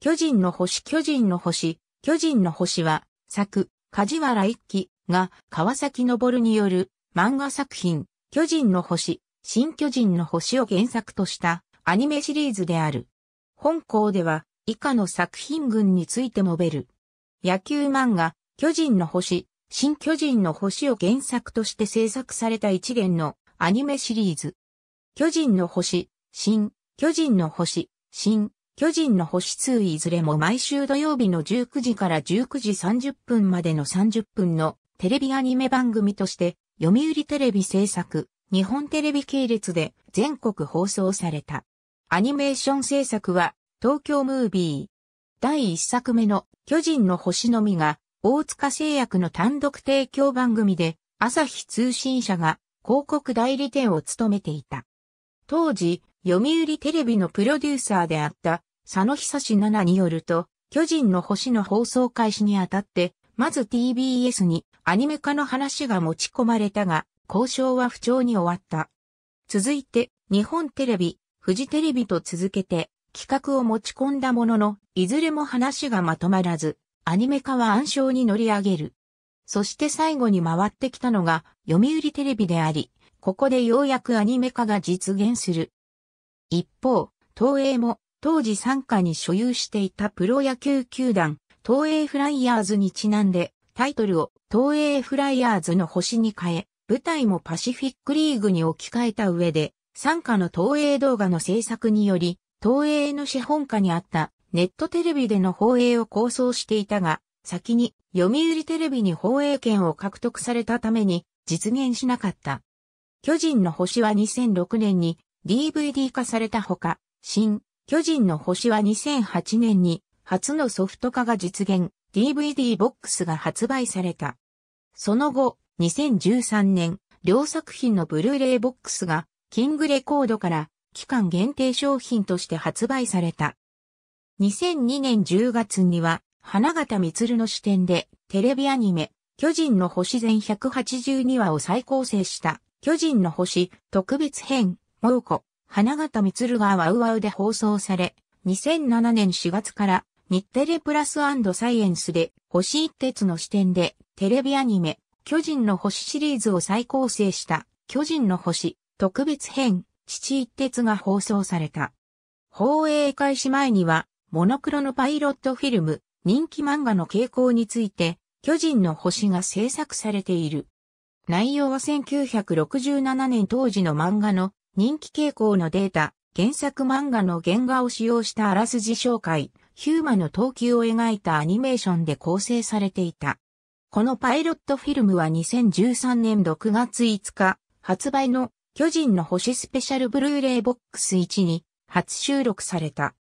巨人の星巨人の星、巨人の星は、作、梶原一騎が川崎昇による漫画作品、巨人の星、新巨人の星を原作としたアニメシリーズである。本校では以下の作品群について述べる。野球漫画、巨人の星、新巨人の星を原作として制作された一元のアニメシリーズ。巨人の星、新、巨人の星、新、巨人の星数いずれも毎週土曜日の19時から19時30分までの30分のテレビアニメ番組として読売テレビ制作、日本テレビ系列で全国放送された。アニメーション制作は東京ムービー。第1作目の巨人の星のみが大塚製薬の単独提供番組で朝日通信社が広告代理店を務めていた。当時、読売テレビのプロデューサーであった佐野久志奈々によると、巨人の星の放送開始にあたって、まず TBS にアニメ化の話が持ち込まれたが、交渉は不調に終わった。続いて、日本テレビ、フジテレビと続けて、企画を持ち込んだものの、いずれも話がまとまらず、アニメ化は暗礁に乗り上げる。そして最後に回ってきたのが、読売テレビであり、ここでようやくアニメ化が実現する。一方、東映も当時参加に所有していたプロ野球球団、東映フライヤーズにちなんで、タイトルを東映フライヤーズの星に変え、舞台もパシフィックリーグに置き換えた上で、参加の東映動画の制作により、東映の資本下にあったネットテレビでの放映を構想していたが、先に読売テレビに放映権を獲得されたために実現しなかった。巨人の星は2006年に DVD 化されたほか、新巨人の星は2008年に初のソフト化が実現、DVD ボックスが発売された。その後、2013年、両作品のブルーレイボックスが、キングレコードから期間限定商品として発売された。2002年10月には、花形光の視点で、テレビアニメ、巨人の星全182話を再構成した、巨人の星特別編、猛虎花形るがワウワウで放送され、2007年4月から日テレプラスサイエンスで星一徹の視点でテレビアニメ巨人の星シリーズを再構成した巨人の星特別編父一徹が放送された。放映開始前にはモノクロのパイロットフィルム人気漫画の傾向について巨人の星が制作されている。内容は1967年当時の漫画の人気傾向のデータ、原作漫画の原画を使用したあらすじ紹介、ヒューマの投球を描いたアニメーションで構成されていた。このパイロットフィルムは2013年6月5日発売の巨人の星スペシャルブルーレイボックス1に初収録された。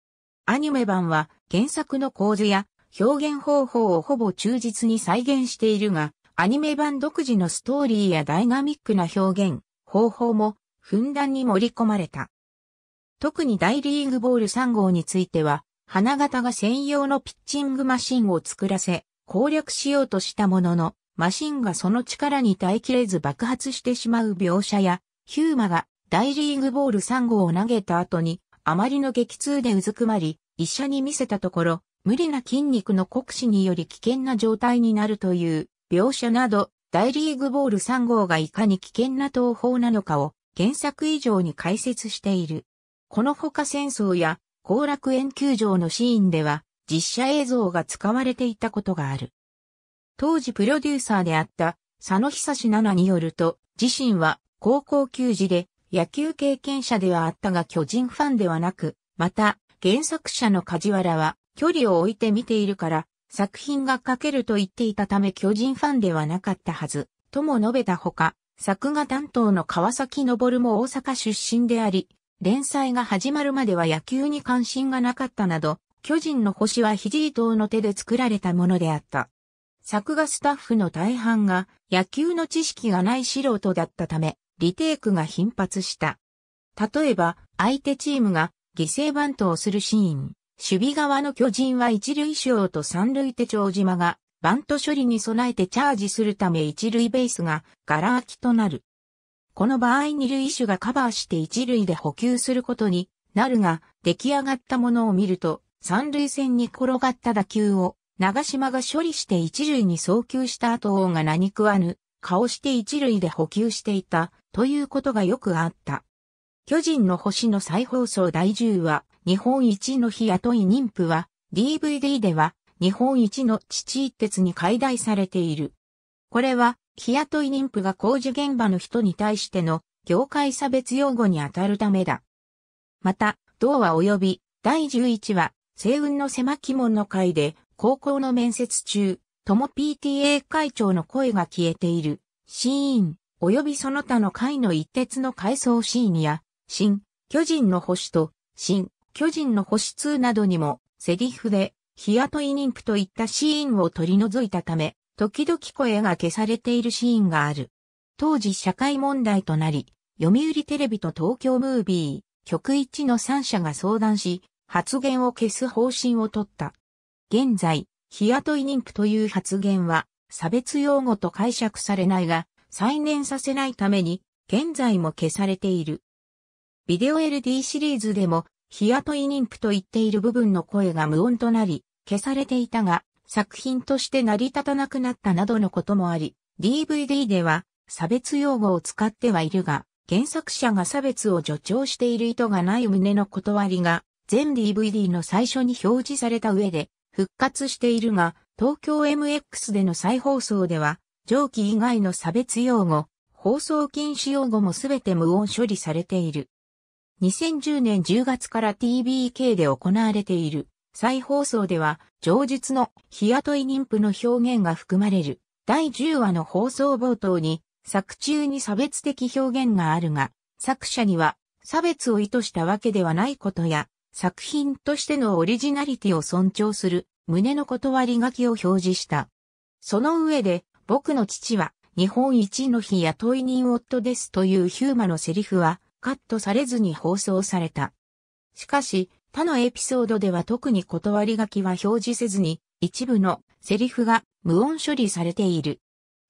アニメ版は原作の構図や表現方法をほぼ忠実に再現しているが、アニメ版独自のストーリーやダイナミックな表現、方法もふんだんに盛り込まれた。特に大リーグボール3号については、花形が専用のピッチングマシンを作らせ、攻略しようとしたものの、マシンがその力に耐えきれず爆発してしまう描写や、ヒューマが大リーグボール3号を投げた後に、あまりの激痛でうずくまり、医者に見せたところ、無理な筋肉の酷使により危険な状態になるという描写など、大リーグボール3号がいかに危険な投法なのかを原作以上に解説している。この他戦争や後楽園球場のシーンでは実写映像が使われていたことがある。当時プロデューサーであった佐野久志奈々によると自身は高校球児で野球経験者ではあったが巨人ファンではなく、また原作者の梶原は距離を置いて見ているから作品が書けると言っていたため巨人ファンではなかったはず、とも述べたほか、作画担当の川崎昇も大阪出身であり、連載が始まるまでは野球に関心がなかったなど、巨人の星は肘伊藤の手で作られたものであった。作画スタッフの大半が野球の知識がない素人だったため、リテイクが頻発した。例えば、相手チームが犠牲バントをするシーン、守備側の巨人は一塁手と三塁手長島がバント処理に備えてチャージするため一塁ベースがガラ空きとなる。この場合二塁手がカバーして一塁で補給することになるが、出来上がったものを見ると、三塁線に転がった打球を長島が処理して一塁に送球した後王が何食わぬ顔して一塁で補給していたということがよくあった。巨人の星の再放送第10話、日本一の日雇い妊婦は DVD では日本一の地一鉄に解体されている。これは、日雇い妊婦が工事現場の人に対しての業界差別用語に当たるためだ。また、同話及び第11話、星雲の狭き門の会で、高校の面接中、友 PTA 会長の声が消えている、シーン、及びその他の会の一鉄の回想シーンや、新、巨人の星と、新、巨人の星2などにも、セリフで、日雇い妊婦といったシーンを取り除いたため、時々声が消されているシーンがある。当時社会問題となり、読売テレビと東京ムービー、局一の3社が相談し、発言を消す方針を取った。現在、日雇い妊婦という発言は、差別用語と解釈されないが、再燃させないために、現在も消されている。ビデオ LD シリーズでも、日雇い妊婦と言っている部分の声が無音となり、消されていたが、作品として成り立たなくなったなどのこともあり、DVD では差別用語を使ってはいるが、原作者が差別を助長している意図がない旨の断りが、全 DVD の最初に表示された上で、復活しているが、東京 MX での再放送では、上記以外の差別用語、放送禁止用語もすべて無音処理されている。2010年10月から TBK で行われている再放送では、上述の日雇い妊婦の表現が含まれる第10話の放送冒頭に、作中に差別的表現があるが、作者には差別を意図したわけではないことや、作品としてのオリジナリティを尊重する胸の断り書きを表示した。その上で、僕の父は日本一の日雇い人夫ですというヒューマのセリフは、カットされずに放送された。しかし、他のエピソードでは特に断り書きは表示せずに、一部のセリフが無音処理されている。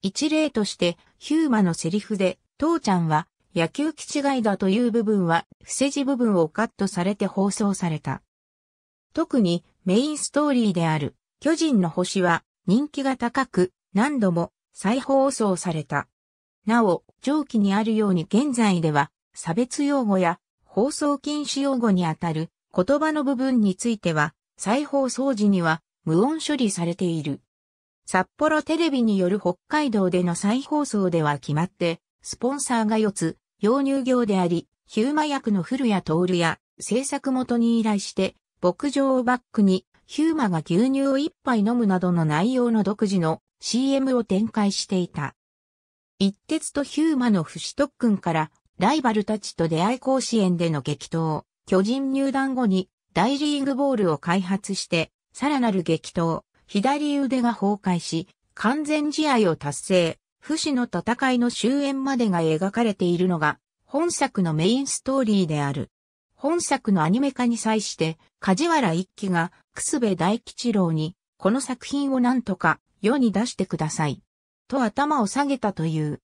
一例として、ヒューマのセリフで、父ちゃんは野球気違いだという部分は、伏せ字部分をカットされて放送された。特にメインストーリーである、巨人の星は人気が高く、何度も再放送された。なお、上記にあるように現在では差別用語や放送禁止用語にあたる言葉の部分については、再放送時には無音処理されている。札幌テレビによる北海道での再放送では決まって、スポンサーが4つ、洋乳業であり、ヒューマ役の古谷徹や制作元に依頼して、牧場をバックに、ヒューマが牛乳を一杯飲むなどの内容の独自の CM を展開していた。一徹とヒューマの不死特訓からライバルたちと出会い甲子園での激闘、巨人入団後に大リーグボールを開発して、さらなる激闘、左腕が崩壊し、完全試合を達成、不死の戦いの終焉までが描かれているのが、本作のメインストーリーである。本作のアニメ化に際して、梶原一騎が、楠部大吉郎に、この作品を何とか、世に出してください。と頭を下げたという。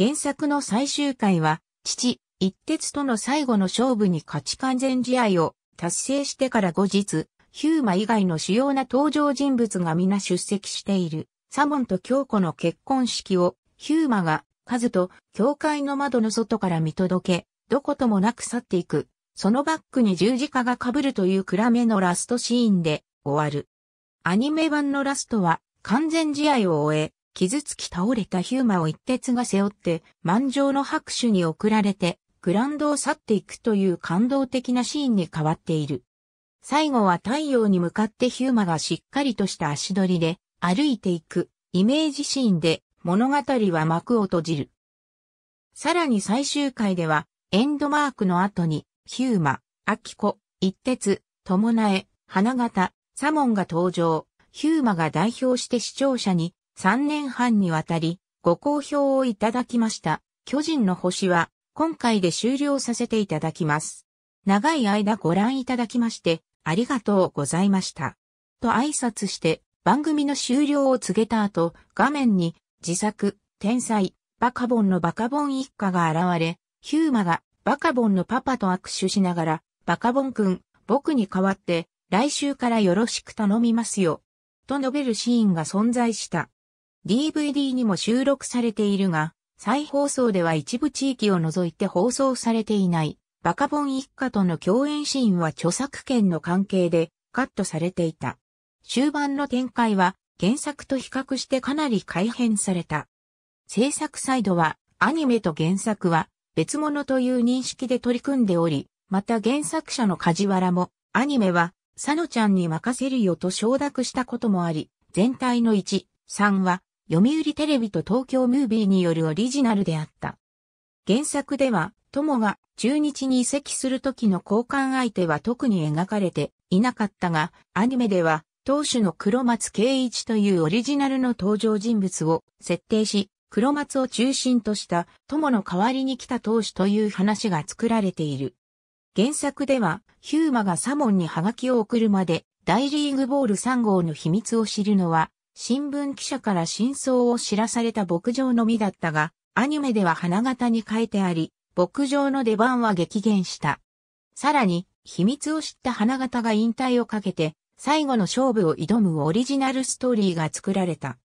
原作の最終回は、父、一徹との最後の勝負に勝ち完全試合を達成してから後日、ヒューマ以外の主要な登場人物が皆出席している、サモンと京子の結婚式を、ヒューマが、カズと、教会の窓の外から見届け、どこともなく去っていく。そのバックに十字架が被るという暗めのラストシーンで終わる。アニメ版のラストは完全試合を終え、傷つき倒れたヒューマを一徹が背負って、満場の拍手に送られて、グランドを去っていくという感動的なシーンに変わっている。最後は太陽に向かってヒューマがしっかりとした足取りで歩いていくイメージシーンで物語は幕を閉じる。さらに最終回ではエンドマークの後にヒューマ、アキコ、一徹、友苗、花形、サモンが登場。ヒューマが代表して視聴者に3年半にわたりご好評をいただきました。巨人の星は今回で終了させていただきます。長い間ご覧いただきましてありがとうございました。と挨拶して番組の終了を告げた後画面に自作、天才、バカボンのバカボン一家が現れ、ヒューマがバカボンのパパと握手しながら、バカボンくん、僕に代わって来週からよろしく頼みますよ。と述べるシーンが存在した。DVD にも収録されているが、再放送では一部地域を除いて放送されていない、バカボン一家との共演シーンは著作権の関係でカットされていた。終盤の展開は原作と比較してかなり改変された。制作サイドはアニメと原作は別物という認識で取り組んでおり、また原作者の梶原もアニメは佐野ちゃんに任せるよと承諾したこともあり、全体の1、3は読売テレビと東京ムービーによるオリジナルであった。原作では、友が中日に移籍する時の交換相手は特に描かれていなかったが、アニメでは、当主の黒松圭一というオリジナルの登場人物を設定し、黒松を中心とした友の代わりに来た当主という話が作られている。原作では、ヒューマがサモンにハガキを送るまで、大リーグボール3号の秘密を知るのは、新聞記者から真相を知らされた牧場のみだったが、アニメでは花形に変えてあり、牧場の出番は激減した。さらに、秘密を知った花形が引退をかけて、最後の勝負を挑むオリジナルストーリーが作られた。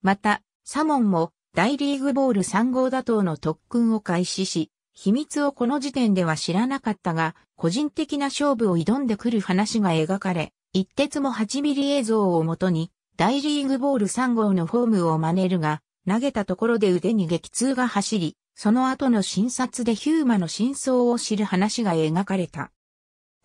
また、サモンも大リーグボール3号打倒の特訓を開始し、秘密をこの時点では知らなかったが、個人的な勝負を挑んでくる話が描かれ、一徹も8ミリ映像をもとに、大リーグボール3号のフォームを真似るが、投げたところで腕に激痛が走り、その後の診察でヒューマの真相を知る話が描かれた。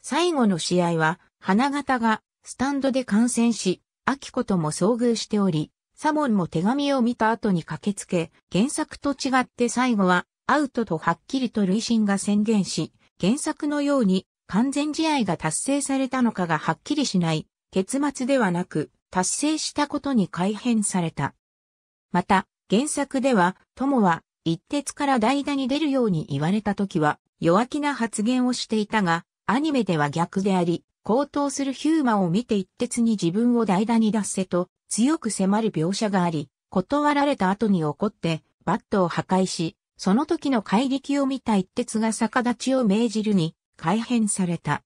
最後の試合は、花形がスタンドで観戦し、秋子とも遭遇しており、サモンも手紙を見た後に駆けつけ、原作と違って最後はアウトとはっきりと累進が宣言し、原作のように完全試合が達成されたのかがはっきりしない、結末ではなく、達成したことに改変された。また、原作では、友は、一徹から代打に出るように言われた時は、弱気な発言をしていたが、アニメでは逆であり、高騰するヒューマを見て一徹に自分を代打に出せと、強く迫る描写があり、断られた後に怒って、バットを破壊し、その時の怪力を見た一徹が逆立ちを命じるに、改変された。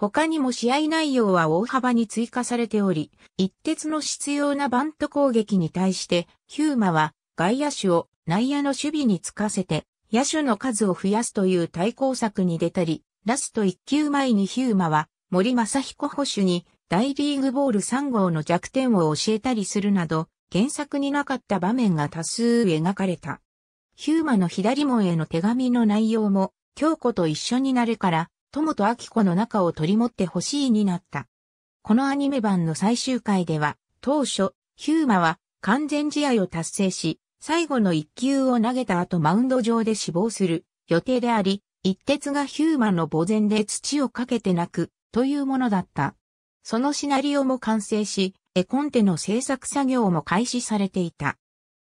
他にも試合内容は大幅に追加されており、一徹の必要なバント攻撃に対して、ヒューマは外野手を内野の守備につかせて、野手の数を増やすという対抗策に出たり、ラスト1球前にヒューマは森正彦保守に大リーグボール3号の弱点を教えたりするなど、原作になかった場面が多数描かれた。ヒューマの左門への手紙の内容も、京子と一緒になるから、友と秋子の仲を取り持ってほしいになった。このアニメ版の最終回では、当初、ヒューマは完全試合を達成し、最後の一球を投げた後マウンド上で死亡する予定であり、一徹がヒューマの墓前で土をかけて泣くというものだった。そのシナリオも完成し、絵コンテの制作作業も開始されていた。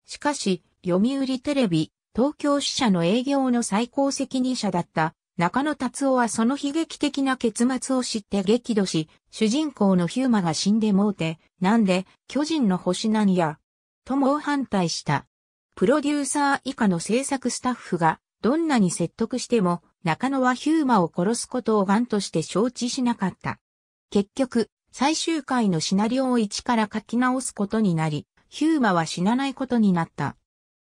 しかし、読売テレビ、東京支社の営業の最高責任者だった中野達夫はその悲劇的な結末を知って激怒し、主人公のヒューマが死んでもうて、なんで、巨人の星なんや、と猛反対した。プロデューサー以下の制作スタッフが、どんなに説得しても、中野はヒューマを殺すことを癌として承知しなかった。結局、最終回のシナリオを一から書き直すことになり、ヒューマは死なないことになった。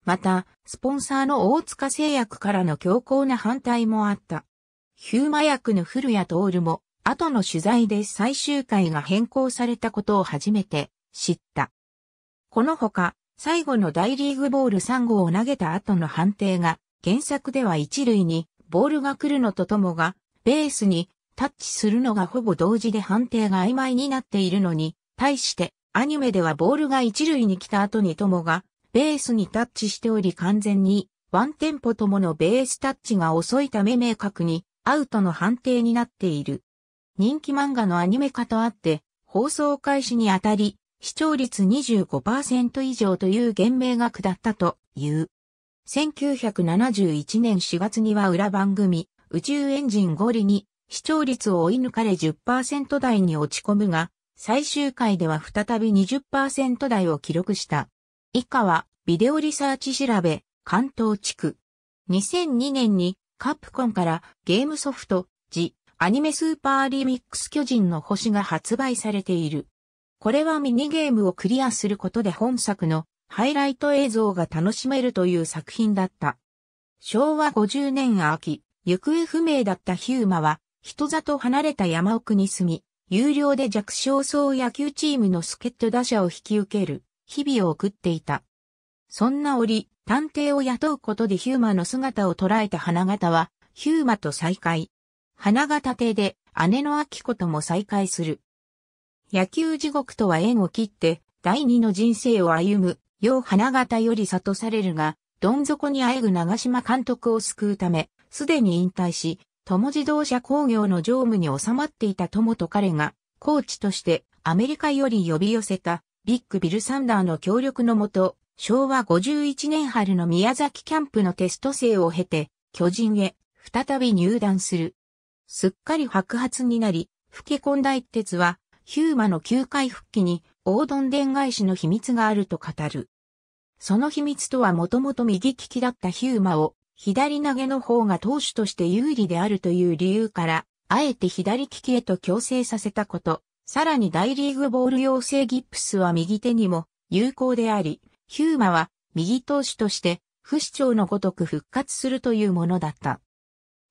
また、スポンサーの大塚製薬からの強硬な反対もあった。ヒューマ役の古谷徹も、後の取材で最終回が変更されたことを初めて知った。このほか、最後の大リーグボール3号を投げた後の判定が、原作では一塁にボールが来るのとともが、ベースにタッチするのがほぼ同時で判定が曖昧になっているのに、対してアニメではボールが一塁に来た後にともがベースにタッチしており完全にワンテンポとものベースタッチが遅いため明確にアウトの判定になっている。人気漫画のアニメ化とあって放送開始にあたり視聴率25%以上という言明が下ったという。1971年4月には裏番組宇宙エンジンゴリに視聴率を追い抜かれ10%台に落ち込むが、最終回では再び20%台を記録した。以下は、ビデオリサーチ調べ、関東地区。2002年に、カプコンからゲームソフト、ジ、アニメスーパーリミックス巨人の星が発売されている。これはミニゲームをクリアすることで本作のハイライト映像が楽しめるという作品だった。昭和50年秋、行方不明だったヒューマは、人里離れた山奥に住み、有料で弱小層野球チームの助っ人打者を引き受ける。日々を送っていた。そんな折、探偵を雇うことでヒューマの姿を捉えた花形は、ヒューマと再会。花形邸で姉の秋子とも再会する。野球地獄とは縁を切って第二の人生を歩む、よう花形より悟されるが、どん底にあえぐ長島監督を救うため、すでに引退し、友自動車工業の常務に収まっていた友と彼が、コーチとしてアメリカより呼び寄せたビッグビルサンダーの協力のもと、昭和51年春の宮崎キャンプのテスト生を経て、巨人へ再び入団する。すっかり白髪になり、吹け込んだ一徹は、ヒューマの球界復帰に、大どんでん返しの秘密があると語る。その秘密とはもともと右利きだったヒューマを、左投げの方が投手として有利であるという理由から、あえて左利きへと強制させたこと。さらに大リーグボール養成ギプスは右手にも有効であり、ヒューマは右投手として不死鳥のごとく復活するというものだった。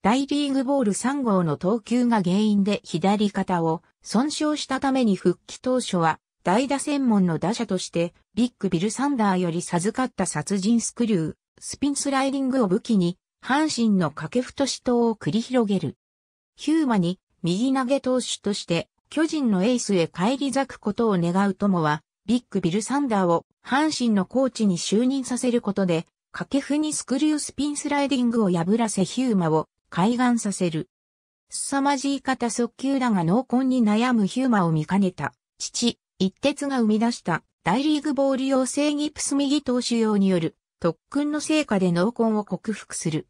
大リーグボール3号の投球が原因で左肩を損傷したために復帰当初は代打専門の打者としてビッグビルサンダーより授かった殺人スクリュー、スピンスライディングを武器に阪神の掛布と死闘を繰り広げる。ヒューマに右投げ投手として巨人のエースへ帰り咲くことを願う友は、ビッグビルサンダーを阪神のコーチに就任させることで、掛布にスクリュースピンスライディングを破らせヒューマを海岸させる。凄まじい方速球だが濃根に悩むヒューマを見かねた、父、一徹が生み出した大リーグボール用正ギプス右投手用による特訓の成果で濃根を克服する。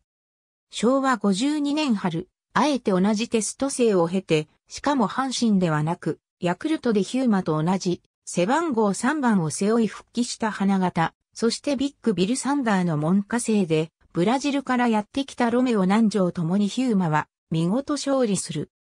昭和52年春、あえて同じテスト生を経て、しかも阪神ではなく、ヤクルトでヒューマと同じ、背番号3番を背負い復帰した花形、そしてビッグビルサンダーの門下生で、ブラジルからやってきたロメオ南城ともにヒューマは、見事勝利する。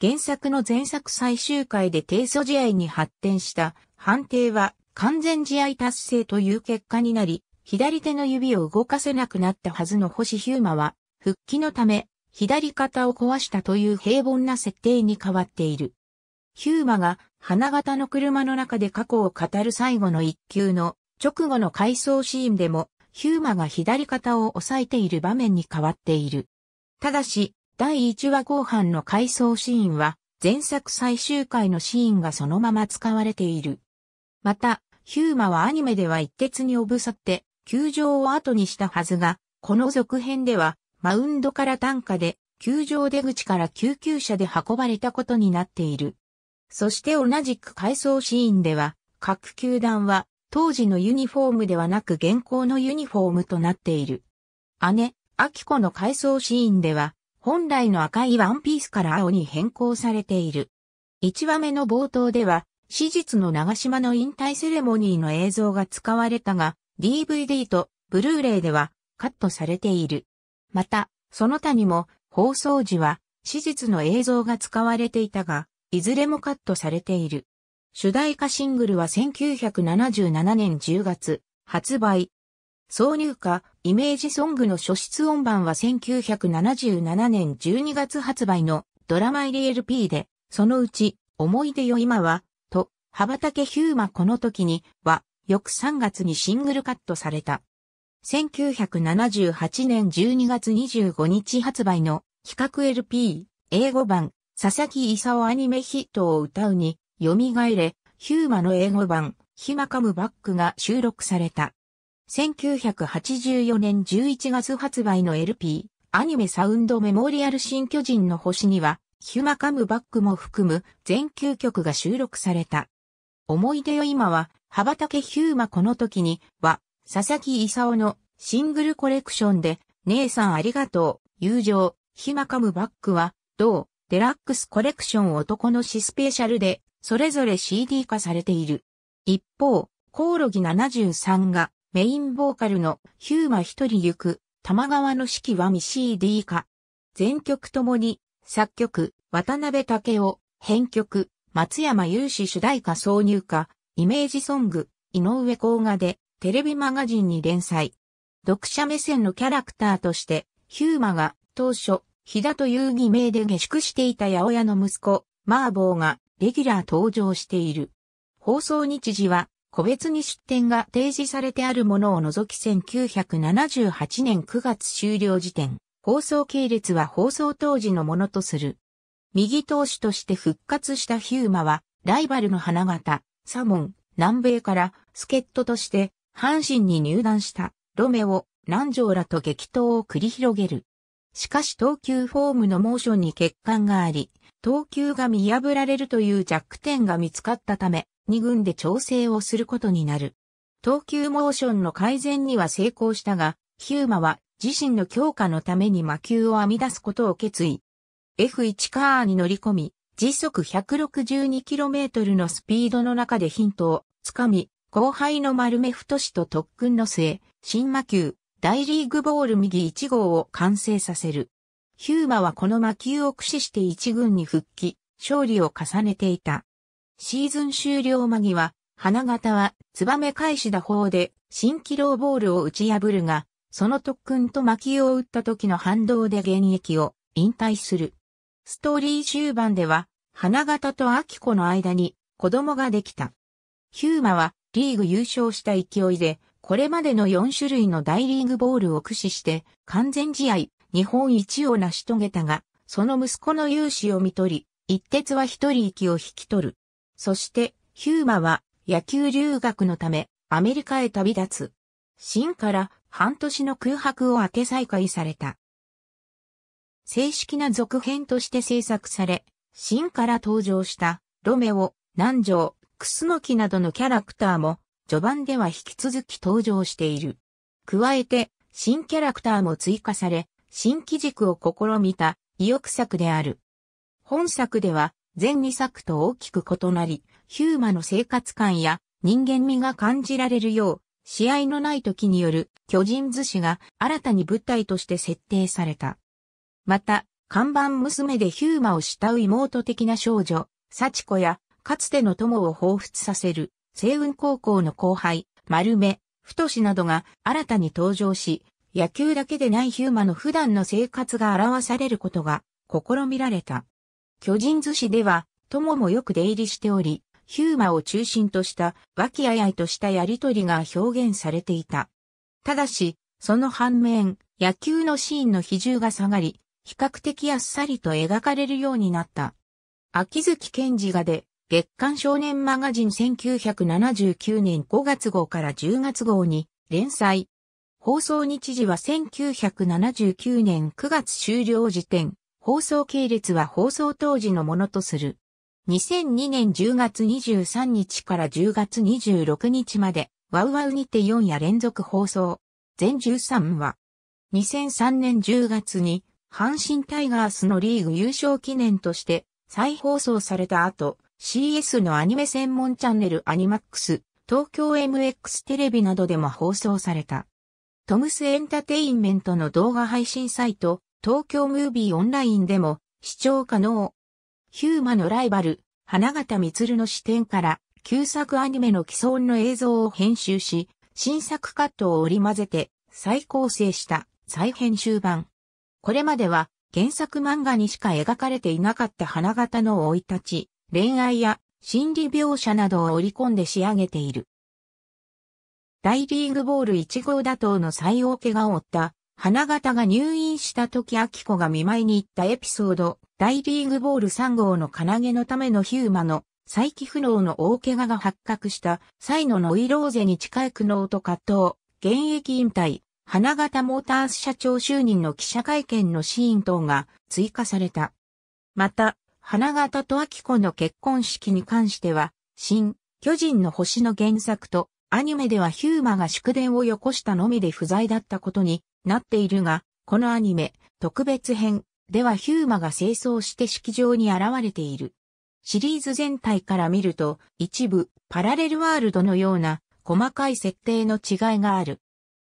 原作の前作最終回で低素試合に発展した判定は完全試合達成という結果になり、左手の指を動かせなくなったはずの星ヒューマは、復帰のため、左肩を壊したという平凡な設定に変わっている。ヒューマが花形の車の中で過去を語る最後の一級の直後の回想シーンでもヒューマが左肩を押さえている場面に変わっている。ただし、第1話後半の回想シーンは前作最終回のシーンがそのまま使われている。また、ヒューマはアニメでは一徹におぶさって、球場を後にしたはずが、この続編ではマウンドから担架で、球場出口から救急車で運ばれたことになっている。そして同じく回想シーンでは、各球団は当時のユニフォームではなく現行のユニフォームとなっている。姉、秋子の回想シーンでは、本来の赤いワンピースから青に変更されている。1話目の冒頭では、史実の長島の引退セレモニーの映像が使われたが、DVD とブルーレイではカットされている。また、その他にも放送時は史実の映像が使われていたが、いずれもカットされている。主題歌シングルは1977年10月発売。挿入歌、イメージソングの初出音版は1977年12月発売のドラマ入り LP で、そのうち、思い出よ今は、と、羽ばたけヒューマこの時には、翌3月にシングルカットされた。1978年12月25日発売の企画 LP 英語版佐々木勲アニメヒットを歌うに蘇れヒューマの英語版ヒマカムバックが収録された。1984年11月発売の LP アニメサウンドメモリアル新巨人の星にはヒュマカムバックも含む全9曲が収録された。思い出よ今は、羽ばたけヒューマこの時には佐々木勲のシングルコレクションで、姉さんありがとう、友情、ひまかむバックは、同、デラックスコレクション男の子スペシャルで、それぞれ CD 化されている。一方、コオロギ73が、メインボーカルのヒューマ一人行く、玉川の四季は未 CD 化。全曲ともに、作曲、渡辺武雄、編曲、松山雄志主題歌挿入歌、イメージソング、井上光画で、テレビマガジンに連載。読者目線のキャラクターとして、ヒューマが当初、ヒ田という偽名で下宿していた八百屋の息子、マーボーがレギュラー登場している。放送日時は、個別に出展が提示されてあるものを除き1978年9月終了時点、放送系列は放送当時のものとする。右投手として復活したヒューマは、ライバルの花形、サモン、南米から、ケットとして、阪神に入団したロメオ、南條らと激闘を繰り広げる。しかし投球フォームのモーションに欠陥があり、投球が見破られるという弱点が見つかったため、2軍で調整をすることになる。投球モーションの改善には成功したが、ヒューマは自身の強化のために魔球を編み出すことを決意。F1 カーに乗り込み、時速 162km のスピードの中でヒントをつかみ、後輩の丸目太氏と特訓の末、新魔球、大リーグボール右1号を完成させる。ヒューマはこの魔球を駆使して1軍に復帰、勝利を重ねていた。シーズン終了間際、花形は、ツバメ返し打法で、新キローボールを打ち破るが、その特訓と魔球を打った時の反動で現役を引退する。ストーリー終盤では、花形と秋子の間に子供ができた。ヒューマはリーグ優勝した勢いで、これまでの4種類の大リーグボールを駆使して、完全試合、日本一を成し遂げたが、その息子の勇姿を見取り、一徹は一人息を引き取る。そして、ヒューマは野球留学のため、アメリカへ旅立つ。新から半年の空白を明け再開された。正式な続編として制作され、新から登場したロメオ、南條、クスノキなどのキャラクターも、序盤では引き続き登場している。加えて、新キャラクターも追加され、新機軸を試みた意欲作である。本作では、前2作と大きく異なり、ヒューマの生活感や人間味が感じられるよう、試合のない時による巨人寿司が新たに舞台として設定された。また、看板娘でヒューマを慕う妹的な少女、サチコやかつての友を彷彿させる、星雲高校の後輩、丸目、太志などが新たに登場し、野球だけでないヒューマの普段の生活が表されることが試みられた。巨人寿司では、友もよく出入りしており、ヒューマを中心とした和気あいあいとしたやりとりが表現されていた。ただし、その反面、野球のシーンの比重が下がり、比較的あっさりと描かれるようになった。秋月健二がで、月刊少年マガジン1979年5月号から10月号に連載。放送日時は1979年9月終了時点。放送系列は放送当時のものとする。2002年10月23日から10月26日まで、ワウワウにて4夜連続放送。全13話。2003年10月に、阪神タイガースのリーグ優勝記念として、再放送された後、CS のアニメ専門チャンネルアニマックス、東京 MX テレビなどでも放送された。トムスエンタテインメントの動画配信サイト、東京ムービーオンラインでも視聴可能。ヒューマのライバル、花形るの視点から、旧作アニメの既存の映像を編集し、新作カットを織り交ぜて再構成した再編集版。これまでは原作漫画にしか描かれていなかった花形の追い立ち、恋愛や心理描写などを織り込んで仕上げている。大リーグボール1号打倒の最大怪我を負った花形が入院した時秋子が見舞いに行ったエピソード、大リーグボール3号の金毛のためのヒューマの再起不能の大怪我が発覚した最後のノイローゼに近い苦悩と葛藤、現役引退、花形モータース社長就任の記者会見のシーン等が追加された。また、花形と秋子の結婚式に関しては、新、巨人の星の原作と、アニメではヒューマが祝電をよこしたのみで不在だったことになっているが、このアニメ、特別編ではヒューマが清掃して式場に現れている。シリーズ全体から見ると、一部、パラレルワールドのような、細かい設定の違いがある。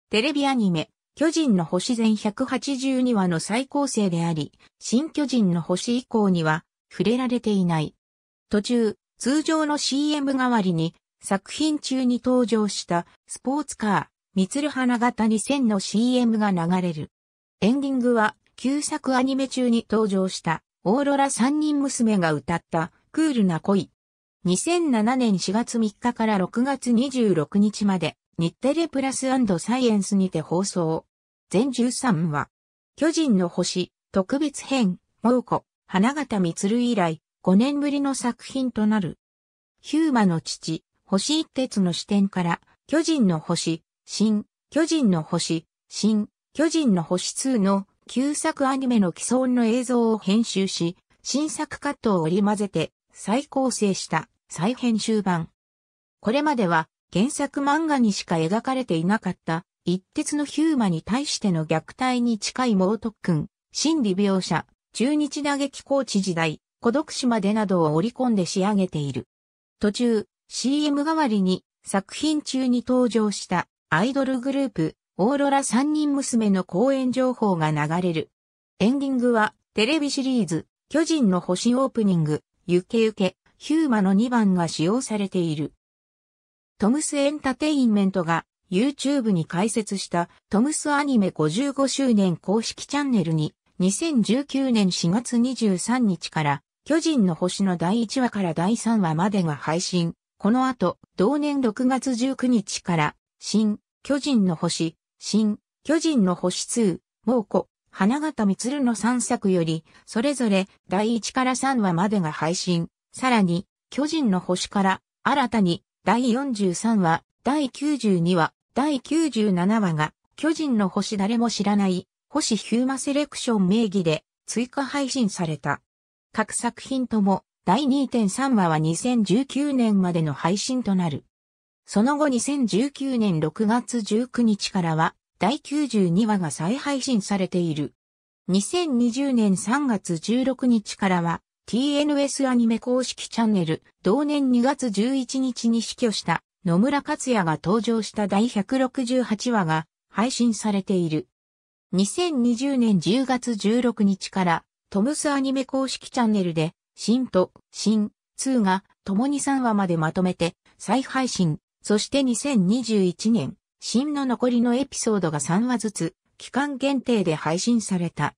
テレビアニメ、巨人の星全182話の再構成であり、新巨人の星以降には、触れられていない。途中、通常の CM 代わりに作品中に登場したスポーツカー、ミツルハナ型2000の CM が流れる。エンディングは旧作アニメ中に登場したオーロラ三人娘が歌ったクールな恋。2007年4月3日から6月26日まで日テレプラスサイエンスにて放送。全13話。巨人の星特別編、猛虎、花形光以来、5年ぶりの作品となる。ヒューマの父、星一徹の視点から、巨人の星、新、巨人の星、新、巨人の星2の旧作アニメの既存の映像を編集し、新作カットを織り混ぜて再構成した再編集版。これまでは原作漫画にしか描かれていなかった一徹のヒューマに対しての虐待に近い猛特訓、心理描写、中日打撃コーチ時代、孤独死までなどを織り込んで仕上げている。途中、CM 代わりに作品中に登場したアイドルグループ、オーロラ三人娘の公演情報が流れる。エンディングは、テレビシリーズ、巨人の星オープニング、ゆけゆけ、ヒューマの2番が使用されている。トムスエンタテインメントが YouTube に開設したトムスアニメ55周年公式チャンネルに2019年4月23日から、巨人の星の第1話から第3話までが配信。この後、同年6月19日から、新、巨人の星、新、巨人の星2、猛虎、花形つるの3作より、それぞれ第1から3話までが配信。さらに、巨人の星から、新たに、第43話、第92話、第97話が、巨人の星誰も知らない、星ヒューマセレクション名義で追加配信された。各作品とも第2.3話は2019年までの配信となる。その後2019年6月19日からは第92話が再配信されている。2020年3月16日からは TNS アニメ公式チャンネル同年2月11日に死去した野村克也が登場した第168話が配信されている。2020年10月16日からトムスアニメ公式チャンネルで新と新2が共に3話までまとめて再配信、そして2021年新の残りのエピソードが3話ずつ期間限定で配信された。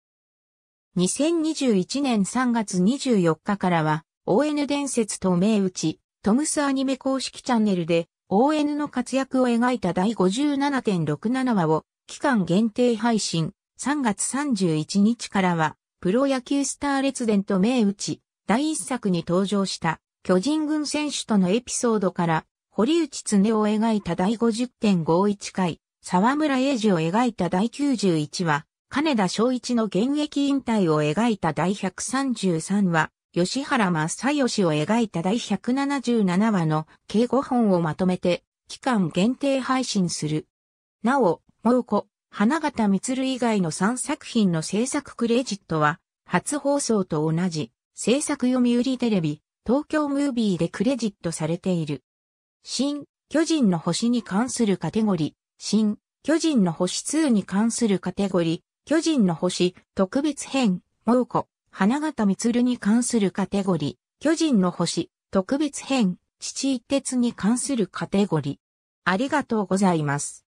2021年3月24日からは ON 伝説と銘打ちトムスアニメ公式チャンネルで ON の活躍を描いた第57.67話を期間限定配信、3月31日からは、プロ野球スター列伝と名打ち、第一作に登場した巨人軍選手とのエピソードから、堀内恒を描いた第50.51回、沢村英二を描いた第91話、金田昭一の現役引退を描いた第133話、吉原正義を描いた第177話の計5本をまとめて、期間限定配信する。なお、猛虎、花形満以外の3作品の制作クレジットは、初放送と同じ、制作読売テレビ、東京ムービーでクレジットされている。新、巨人の星に関するカテゴリー、新、巨人の星2に関するカテゴリー、巨人の星、特別編、猛虎、花形満に関するカテゴリー、巨人の星、特別編、父一徹に関するカテゴリー。ありがとうございます。